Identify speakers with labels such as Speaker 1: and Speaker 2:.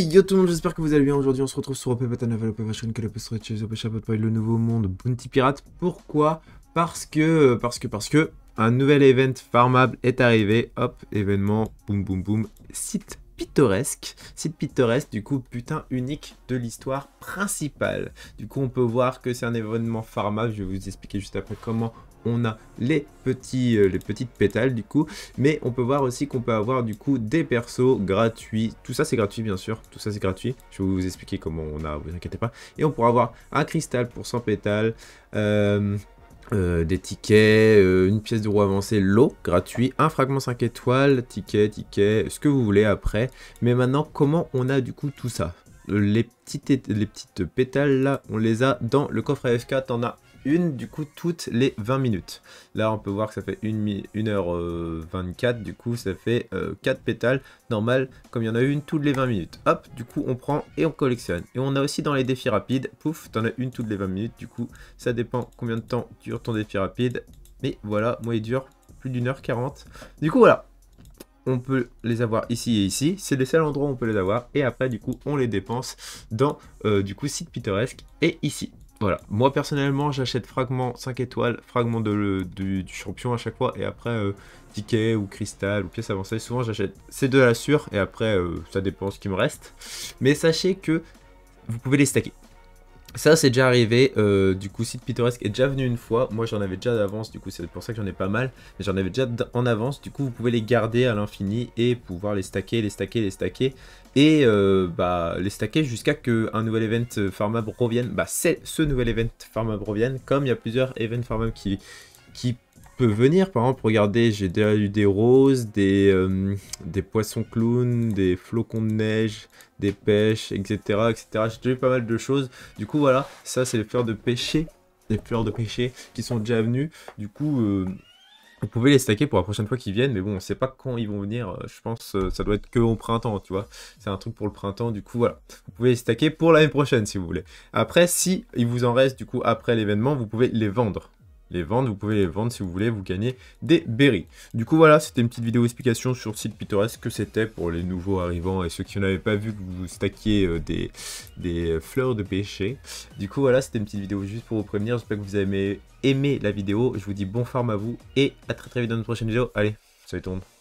Speaker 1: yo tout le monde, j'espère que vous allez bien. Aujourd'hui, on se retrouve sur le nouveau monde, Bounty Pirate. Pourquoi Parce que, parce que, parce que, un nouvel event farmable est arrivé. Hop, événement, boum boum boum, site pittoresque. Site pittoresque, du coup, putain unique de l'histoire principale. Du coup, on peut voir que c'est un événement pharma. Je vais vous expliquer juste après comment on a les, petits, euh, les petites pétales du coup mais on peut voir aussi qu'on peut avoir du coup des persos gratuits tout ça c'est gratuit bien sûr tout ça c'est gratuit je vais vous expliquer comment on a vous inquiétez pas et on pourra avoir un cristal pour 100 pétales euh, euh, des tickets, euh, une pièce de roue avancée, l'eau, gratuit, un fragment 5 étoiles, ticket, ticket, ce que vous voulez après. Mais maintenant, comment on a du coup tout ça euh, les petites, les petites pétales là, on les a dans le coffre AFK, t'en as une du coup toutes les 20 minutes. Là on peut voir que ça fait 1h24 euh, du coup ça fait 4 euh, pétales normal comme il y en a une toutes les 20 minutes. Hop du coup on prend et on collectionne. Et on a aussi dans les défis rapides, pouf t'en as une toutes les 20 minutes du coup ça dépend combien de temps dure ton défi rapide. Mais voilà moi il dure plus d'une heure 40. Du coup voilà on peut les avoir ici et ici. C'est les seuls endroits où on peut les avoir. Et après, du coup, on les dépense dans, euh, du coup, site pittoresque et ici. Voilà, moi personnellement j'achète fragments 5 étoiles, fragments de du, champion à chaque fois et après tickets euh, ticket ou cristal ou pièce avancée, souvent j'achète ces deux là la et après euh, ça dépend ce qui me reste. Mais sachez que vous pouvez les stacker. Ça, c'est déjà arrivé. Euh, du coup, site pittoresque est déjà venu une fois. Moi, j'en avais déjà d'avance. Du coup, c'est pour ça que j'en ai pas mal. Mais j'en avais déjà en avance. Du coup, vous pouvez les garder à l'infini et pouvoir les stacker, les stacker, les stacker. Et euh, bah, les stacker jusqu'à qu'un nouvel event euh, farmable revienne. Bah, c'est ce nouvel event farmable revienne. Comme il y a plusieurs events farmables qui, qui venir. Par exemple, regarder j'ai déjà eu des roses, des, euh, des poissons clowns, des flocons de neige, des pêches, etc. etc. J'ai eu pas mal de choses. Du coup, voilà, ça, c'est les fleurs de pêcher. Les fleurs de pêcher qui sont déjà venues. Du coup... Euh, vous pouvez les stacker pour la prochaine fois qu'ils viennent, mais bon, on sait pas quand ils vont venir. Euh, je pense ça doit être que au printemps, tu vois. C'est un truc pour le printemps, du coup, voilà. Vous pouvez les stacker pour l'année prochaine si vous voulez. Après, si il vous en reste, du coup, après l'événement, vous pouvez les vendre les vendre. Vous pouvez les vendre si vous voulez, vous gagnez des berries. Du coup, voilà, c'était une petite vidéo explication sur site pittoresque que c'était pour les nouveaux arrivants et ceux qui n'avaient pas vu que vous stackiez euh, des, des fleurs de pêcher. Du coup, voilà, c'était une petite vidéo juste pour vous prévenir. J'espère que vous avez aimé la vidéo. Je vous dis bon farm à vous et à très très vite dans une prochaine vidéo. Allez, salut tout le